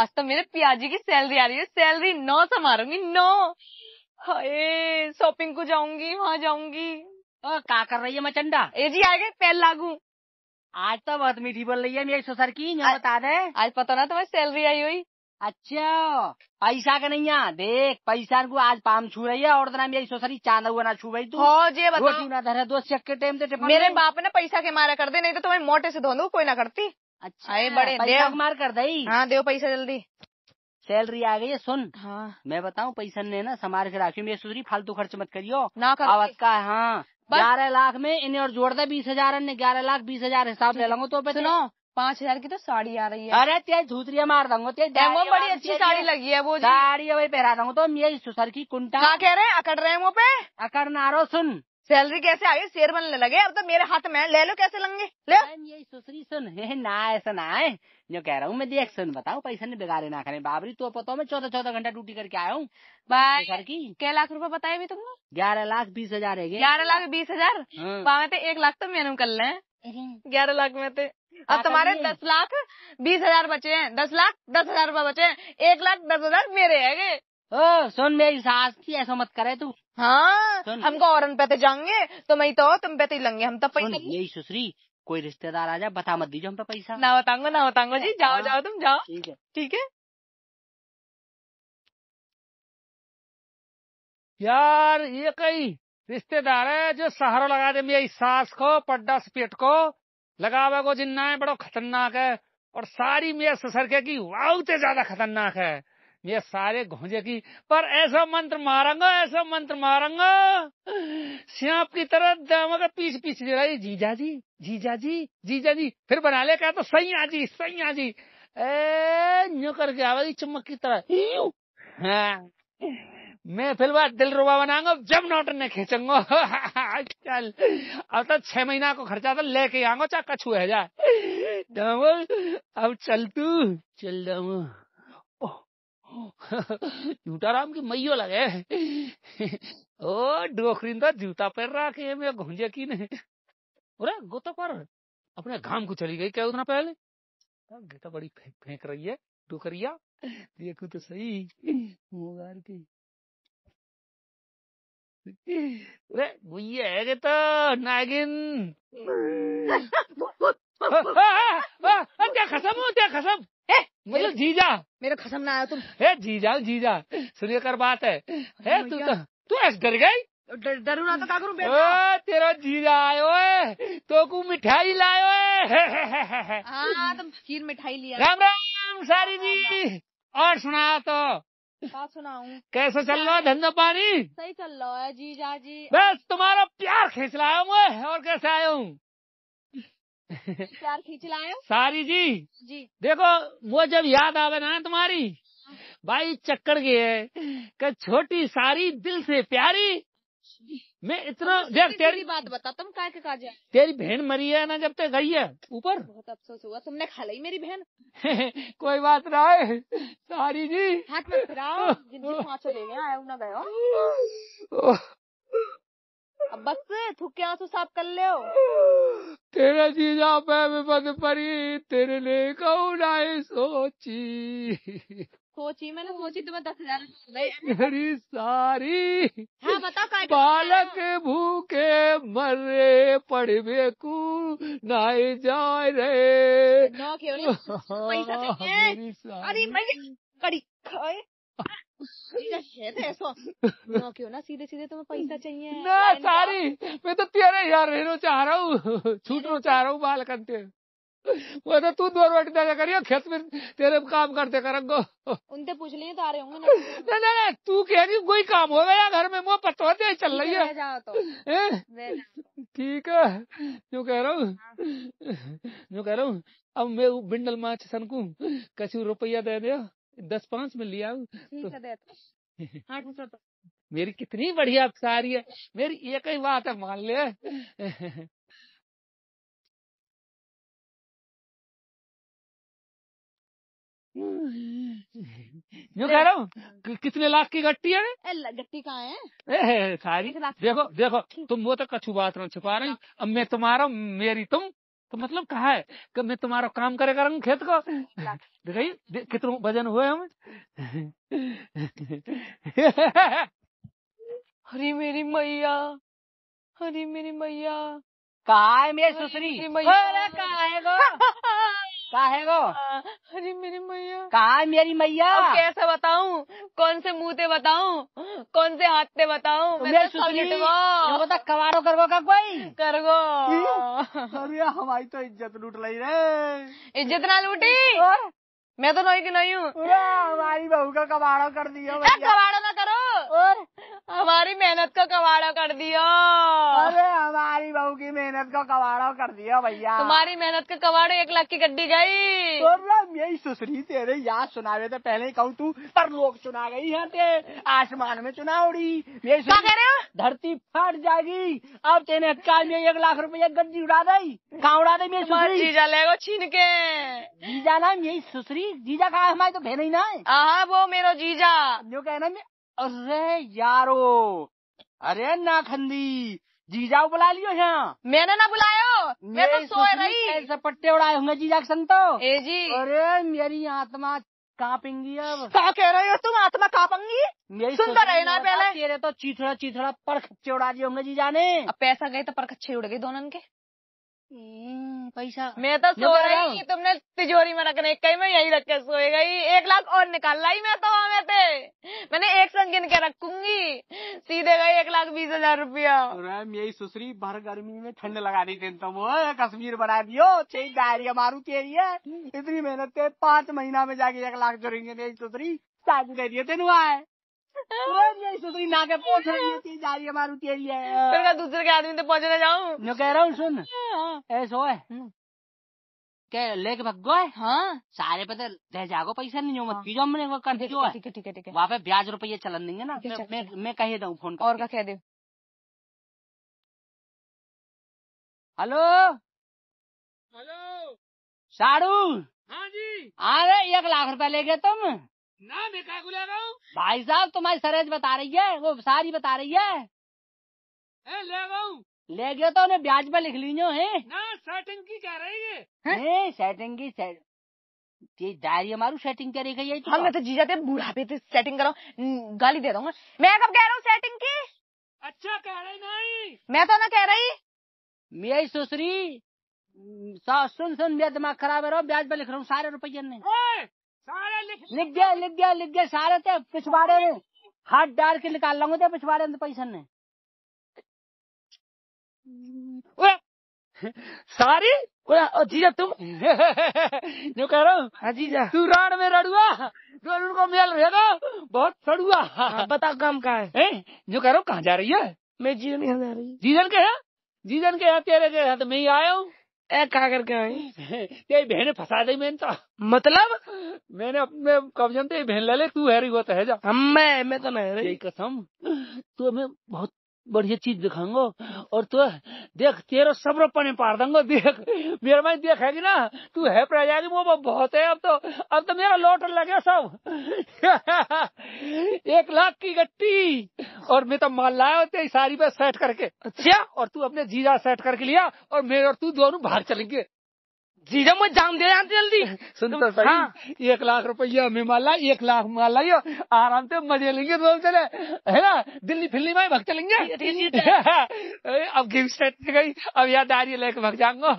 आज तो मेरे पियाजी की सैलरी आ रही है सैलरी नौ से मारूंगी नौ हाय शॉपिंग को जाऊंगी वहां जाऊंगी का कर रही है मचंडा ए जी आ गए पहल लागू आज तो बहुत मीठी बोल रही है मेरी ससुर की बता दे आज पता ना तुम्हारी सैलरी आई हुई अच्छा पैसा का नहीं यहाँ देख पैसा को आज पाम छू रही है और तना तो मेरी सोसरी चांद हुआ ना छू भाई तू जे बता ना दो टाइम मेरे बाप ने पैसा के मारा कर दे नहीं तो तुम्हें मोटे से धो कोई ना करती अच्छा आए बड़े देव मार कर दई हाँ देव पैसा जल्दी सैलरी आ गई है सुन हाँ। मैं बताऊँ पैसा ने ना समार के राखी मैं सुधरी फालतू खर्च मत करियो ना का है हाँ ग्यारह लाख में इन्हें और जोड़ दे बीस हजार ग्यारह लाख बीस हजार हिसाब ले लूंगा तो सुनो पाँच हजार की तो साड़ी आ रही है अरे ते झूतरिया मार दूंगा डेंगो बड़ी अच्छी साड़ी लगी है वो साड़ी वही पहरा दूंगा तो मैं सुसर की कुंटा कह रहे हैं अकड़ रहे हैं वो पे अकड़ ना सुन सैलरी कैसे आ गई शेर बनने लगे अब तो मेरे हाथ में ले लो कैसे लंगे ले यही सुसरी सुन है ना ऐसा ना है जो कह रहा हूँ मैं देख सुन बताओ पैसा नहीं बिगाड़े ना करे बाबरी तो पता मैं चौदह चौदह घंटा ड्यूटी करके आया हूँ की क्या लाख रूपये बताए अभी तुमने ग्यारह लाख बीस हजार है ग्यारह लाख बीस हजार हाँ। पावे थे तो एक लाख तो मैंने कर ले ग्यारह लाख में थे तो। अब तुम्हारे दस लाख बीस हजार बचे हैं दस लाख दस हजार रूपए बचे हैं एक लाख दस हजार मेरे है ओ सुन मेरी सास थी ऐसा मत करे तू हाँ हमको तो औरन पे तो जाएंगे तो मैं तो तुम पे तो लंगे हम तो पैसा यही सुसरी कोई रिश्तेदार आ जाए बता मत दीजिए हम पे पैसा ना बताऊंगो ना बताऊंगो जी जाओ हाँ, जाओ तुम जाओ ठीक है ठीक है यार ये कई रिश्तेदार है जो सहारा लगा दे मेरी सास को पड्डा पेट को लगावे को जिन्ना है बड़ा खतरनाक है और सारी मेरे ससुर के की वाउते ज्यादा खतरनाक है ये सारे घोंजे की पर ऐसा मंत्र मारूंगा ऐसा मंत्र मारूंगा श्याप की तरह दामगा पीछ पीछ ले रही जीजा जी जीजा जी जीजा जी फिर बना ले कहा तो सैया जी सैया जी ए करके आवाजी चमक की तरह हाँ मैं बात दिल रुबा बनाऊंगा जब नोटर ने खींचूंगा चल अब तो छह महीना को खर्चा तो लेके आऊंगा चाहे कछु है जा अब चल तू चल जाऊ झूठा राम की मैयो लगे ओ डोखरिंदा जूता पहन रहा के मैं घूंजे की नहीं अरे गोता पर अपने घाम को चली गई क्या उतना पहले गीता हाँ, तो बड़ी फेंक फेंक रही है डोकरिया देखो तो सही मोगार की अरे गुइया है के तो नागिन त्या खसम हो त्या खसम बोलो जीजा मेरा खसम ना आया तुम हे जीजा जीजा सुनिए कर बात है oh हे तू तो तू ऐसे डर गई डरू ना तो क्या करूं बेटा ओ तेरा जीजा आयो है तो को मिठाई लायो है हां तुम खीर मिठाई लिया राम राम सारी जी और सुना तो क्या सुनाऊं कैसे चल रहा है धंधा पानी सही चल रहा है जीजा जी बस तुम्हारा प्यार खींच लाया हूँ और कैसे आया हूं प्यार खींच लाए सारी जी जी देखो वो जब याद आवे ना तुम्हारी भाई चक्कर गए कर छोटी सारी दिल से प्यारी मैं इतना देख तेरी बात बता तुम काय के का जाए तेरी बहन मरी है ना जब तक गई है ऊपर बहुत अफसोस हुआ तुमने खा ली मेरी बहन कोई बात ना है सारी जी हाथ में फिराओ जिंदगी पांच ले गया आया ना गयो अब बस थूक के आंसू साफ कर ले तेरा जीजा पे विपद परी तेरे लिए कहू नाई सोची सोची मैंने सोची तुम्हें दस हजार मेरी सारी हाँ, बताओ बालक भूखे मरे पड़ बेकू नाई जाए पैसा अरे मैं कड़ी खाए मैं तो तेरे यार चाह रहा हूँ चाह रहा हूँ बाल वो तो तू दो करियो खेत में तेरे काम करते करंगो उनसे पूछ लिए तो आ रहे होंगे ना ना ना तू कह रही कोई काम हो गया घर में मुँह पतो दे चल रही है तो। तो। ठीक है जो कह रहा हूँ हाँ। जो कह रहा हूँ अब मैं बिंडल माँ सनकू कछ रुपया दे दिया दस पांच में लिया तो, हाँ, तो, मेरी कितनी बढ़िया शायरी है मेरी एक ही बात है मान ले जो कह रहा हूँ कितने लाख की गट्टी है गट्टी कहाँ है सारी देखो देखो तुम वो तो कछु बात रहा छुपा रही हाँ। अब मैं तुम्हारा मेरी तुम तो मतलब कहा है कि मैं तुम्हारा काम करेगा रंग खेत को दिखाइए कितने वजन हुए हम हरी मेरी मैया हरी मेरी मैया का है मेरी सुसरी मैया का है का है वो अरे मेरी मैया कहा है मेरी मैया कैसे बताऊं कौन से मुँह से बताऊं कौन से हाथ से बताऊं तो मेरे तो कवाड़ो करगो का कोई करगो अरे हमारी तो इज्जत लूट रही रे इज्जत ना लूटी और? मैं तो नहीं की नहीं हूँ हमारी बहू का कबाड़ा कर दिया कबाड़ा ना करो और हमारी मेहनत का कबाड़ा कर दिया अरे हमारी बहू की मेहनत का कबाड़ा कर दिया भैया तुम्हारी मेहनत का कबाड़ा एक लाख की गड्डी गयी यही सुसरी तेरे याद रहे थे तो पहले ही कहूँ तू पर लोग सुना गई है ते आसमान में चुना उड़ी यही धरती फट जाएगी अब तेने काल में एक लाख रूपये गड्डी उड़ा दी कहाँ उड़ा दे मेरी छीन के जीजा नाम यही सुसरी जीजा कहा है हमारे तो भेन ही ना है वो मेरो जीजा जो कहना मैं अरे यारो अरे खंदी जीजा बुला लियो यहाँ मैंने ना बुलायो मैं तो सो रही ऐसे पट्टे उड़ाए होंगे जीजा के संतो ए जी अरे मेरी आत्मा कांपेंगी अब क्या कह रहे हो तुम आत्मा कांपेंगी मेरी सुंदर है ना पहले तेरे तो चीथड़ा चीथड़ा पर खच्चे उड़ा दिए होंगे जीजा ने अब पैसा गए तो पर खच्चे उड़ गए दोनों के हम्म, पैसा मैं तो सो रही तुमने तिजोरी में रखने कहीं मैं यही रख के सोए गई एक लाख और निकाल लाई मैं तो हमें थे मैंने एक संग गिन के रखूंगी सीधे गई एक लाख बीस हजार रूपया तो यही सुसरी भर गर्मी में ठंड लगा दी थी तुम तो कश्मीर बना दियो चाहिए डायरिया मारू तेरी है हम्म। इतनी मेहनत के पांच महीना में जाके एक लाख जोड़ेंगे यही सुसरी शादी दे दिए तेन है दूसरे के आदमी तो पहुंचने जाऊ मैं कह रहा हूँ सुन हाँ। ऐसो है हम्म। के लेके भगो है हाँ सारे पे ले तो जागो पैसा नहीं जो मत हाँ। पीजो हमने कर जो ठीक है ठीक है ठीक है वहाँ पे ब्याज रुपये चलन नहीं है ना मैं मैं कह दूँ फोन और का कह दे हेलो हेलो साड़ू हाँ जी अरे एक लाख रुपया ले गए तुम ना मैं क्या बुलेगा भाई साहब तुम्हारी सरज बता रही है वो सारी बता रही है ए, ले ले गए तो उन्हें ब्याज पर लिख लीजो है ना सेटिंग की क्या रही है, है? सेटिंग की से... डायरी मारू सेटिंग कर रही हम मैं तो, तो जी जाते बुढ़ापे से सेटिंग करो गाली दे रहा हूँ मैं कब कह रहा हूँ सेटिंग की अच्छा कह रही नहीं मैं तो ना कह रही मेरी सुसरी सुन सुन मेरा दिमाग खराब है रहो ब्याज पर लिख रहा हूँ सारे रुपये ने लिख गया लिख गया लिख गया सारे थे पिछवाड़े में हाथ डाल के निकाल लाऊंगे थे पिछवाड़े अंदर पैसा ने सारी जीजा तुम जो कह रहा हूँ जीजा तू राड में रड़ुआ रोड को मेल भेजा बहुत सड़ुआ हाँ, बताओ काम का है ए? जो कह रहा हूँ कहाँ जा रही है मैं जीजन जा रही हूँ जीजन के यहाँ जीजन के यहाँ तेरे के यहाँ तो मैं ही आया हूँ ए करके आई ते बहन फसा दी मैंने तो मतलब मैंने अपने कब्जन ते तो बहन ले ले तू हैरी होता तो है जा हम मैं मैं तो नहीं रे कसम तू हमें बहुत बढ़िया चीज दिखाऊंगो और तू तो देख तेरा सब रो पार देंगे देख मेरे में देखेगी ना तू है रह जाएगी वो बहुत है अब तो अब तो मेरा लोट लगे सब एक लाख की गट्टी और मैं तो माल लाया होते सारी पे सेट करके अच्छा और तू अपने जीजा सेट करके लिया और मेरे और तू दोनों भाग चलेंगे जीजा मुझे जान दे जाते जल्दी सुन तो सही हाँ। एक लाख रुपया में माल माला एक लाख माल लाइयो आराम से मजे लेंगे दो चले है ना दिल्ली फिल्ली में भग चलेंगे तो अब गिफ्ट से गई अब यहाँ दारी लेके भग जाऊंगो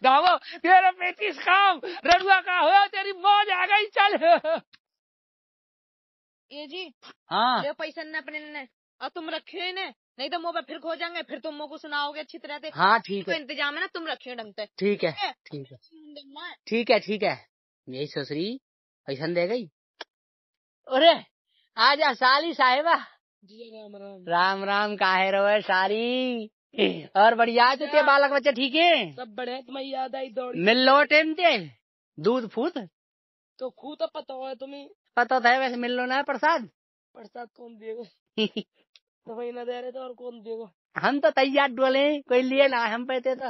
दामो तेरा पैतीस काम रडुआ का हो तेरी मौज आ गई चल ये जी हाँ पैसा ना अपने अब तुम रखे ने नहीं तो मुँह फिर खो जाएंगे फिर तुम मुँह सुनाओगे अच्छी तरह से हाँ ठीक तो है इंतजाम है ना तुम रखियो ढंग से ठीक है ठीक है ठीक है ठीक है यही ससुरी ऐसा दे गई अरे जा साली साहेबा राम राम राम राम काहे रो सारी और बढ़िया तो ते बालक बच्चे ठीक है सब बड़े तुम्हें याद आई दौड़ मिल लो टेम दे दूध फूत तो खू तो पता हो तुम्हें पता था तो वैसे मिल लो ना प्रसाद प्रसाद कौन देगा सफाई न दे रहे थे और कौन देगा हम तो तैयार डोले कोई लिए ना हम पैसे तो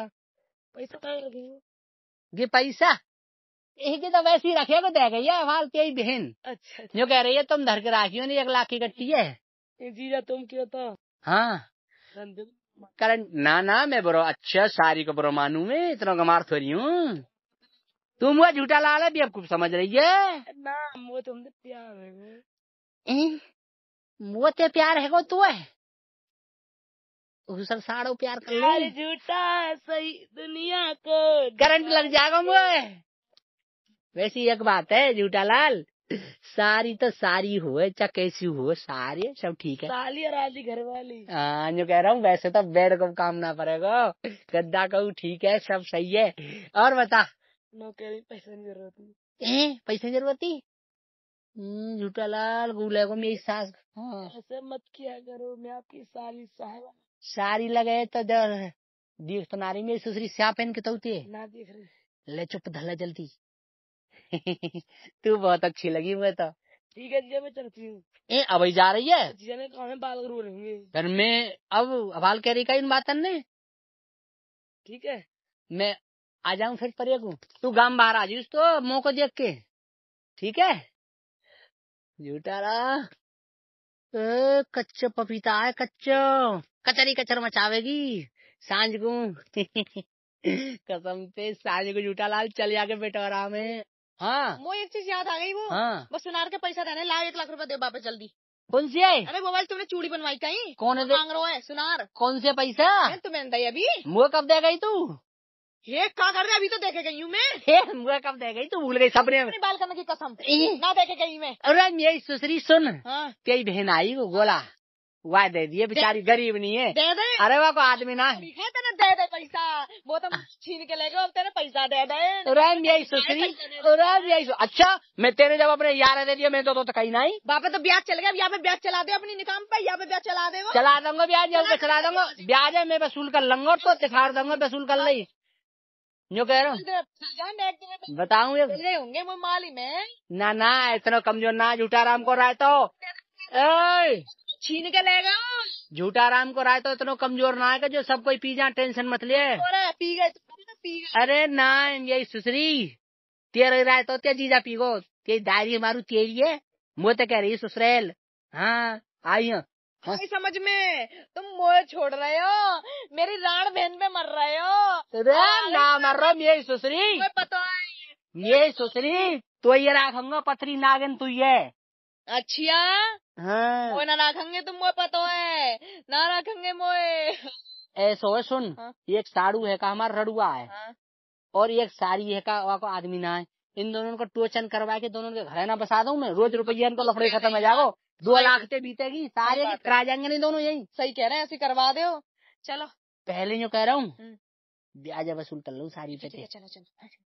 पैसा कहाँ रखेंगे ये पैसा यही के तो वैसे ही रखे को दे गई हाल तेरी बहन अच्छा, अच्छा जो कह रही है तुम धर के राखियो नहीं एक लाख की कट्टी है जीजा तुम क्यों तो हाँ करण ना ना मैं बरो अच्छा सारी को बरो मानू मैं इतना गमार थोड़ी हूँ तुम वो झूठा लाल है भी अब आपको समझ रही है ना वो तुम तो प्यार है मोते प्यार है को तू तो है उसर साड़ो प्यार कर ले झूठा सही दुनिया को करंट लग जाएगा मुझे वैसी एक बात है झूठा लाल सारी तो सारी हुए चाहे कैसी हुए सारी सब ठीक है साली और आधी घर वाली हाँ जो कह रहा हूँ वैसे तो बेड को काम ना पड़ेगा गद्दा कहू ठीक है सब सही है और बता नौकरी पैसे की जरूरत है पैसे की जरूरत थी हम्म, झूठा लाल गुले को मेरी सास हाँ। ऐसे मत किया करो मैं आपकी सारी साहबा सारी लगे तो देख तो नारी मेरी सुसरी सिया पहन के तो ना देख रही ले चुप धला जल्दी तू बहुत अच्छी लगी मैं तो ठीक है जी मैं चलती हूँ ए अब जा रही है जीजा ने कहा बाल रो रही घर में अब अबाल कह रही का इन बातन ने ठीक है मैं आ जाऊं फिर पर तू गांव बाहर आ जाऊ तो मुंह को देख के ठीक है झूठा हाँ। रहा कच्चा पपीता है कच्चा कचरी कचर मचावेगी सांझ को कसम से सांझ को झूठा लाल चल जाके आराम है हाँ वो एक चीज याद आ गई वो हाँ वो सुनार के पैसा देने लाओ एक लाख रुपए दे बापे जल्दी कौन सी है अरे मोबाइल तुमने चूड़ी बनवाई कहीं कौन है सुनार कौन से पैसा तुम्हें अभी मुँह कब दे गई तू ये क्या कर रहे अभी तो देखे गई हूँ मैं हे मुआ कब दे गई तू भूल गई सपने में बाल करने की कसम ना देखे गई मैं अरे मेरी सुसरी सुन हाँ? तेरी बहन आई वो गोला वाह दे दिए बेचारी गरीब नहीं है दे दे अरे वाह को आदमी ना है तेरे दे दे पैसा वो तो छीन के ले गए तेरे पैसा दे दे अरे मेरी सुसरी अरे अच्छा मैं तेरे जब अपने यार दे दिया मैं तो तो, तो कहीं ही बापे तो ब्याज चल गया यहाँ पे ब्याज चला दे अपनी निकाम पे यहाँ पे ब्याज चला दे चला दूंगा ब्याज चला दूंगा ब्याज है मैं वसूल कर लूंगा तो दिखा दूंगा वसूल कर हाँ। ली जो कह रहा हूँ बताऊँ होंगे माली में ना ना इतना कमजोर ना झूठा राम को राय तो छीन के लेगा झूठा राम को राय तो इतना कमजोर ना है जो सब कोई पी जा टेंशन मत ले तो पी गए अरे ना यही सुसरी तेरे राय तो ते जीजा पी गो तेरी डायरी मारू तेरी है मुझे तो कह रही ससुरैल हाँ आई हाँ। नहीं समझ में तुम मोह छोड़ रहे हो मेरी राण बहन पे मर रहे हो तो हाँ, ना मर रहा यही सुसरी पता है यही सुसरी तो ये राखूंगा पथरी नागन तू ये अच्छिया हाँ। वो ना रखेंगे तुम मोह पतो है ना रखेंगे मोह ऐसो है सुन हाँ? एक साड़ू है का हमारा रडुआ है हाँ? और एक साड़ी है का आदमी ना है इन दोनों को टोचन करवा के दोनों के ना बसा दू मैं रोज रुपये इनको लफड़े खत्म हो जाओ दो लाख से बीतेगी सारे करा जाएंगे नहीं दोनों यही सही कह रहे हैं ऐसे करवा दो चलो पहले जो कह रहा हूँ हम्म। ब्याज वसूल कर लो सारी चलो चलो अच्छा।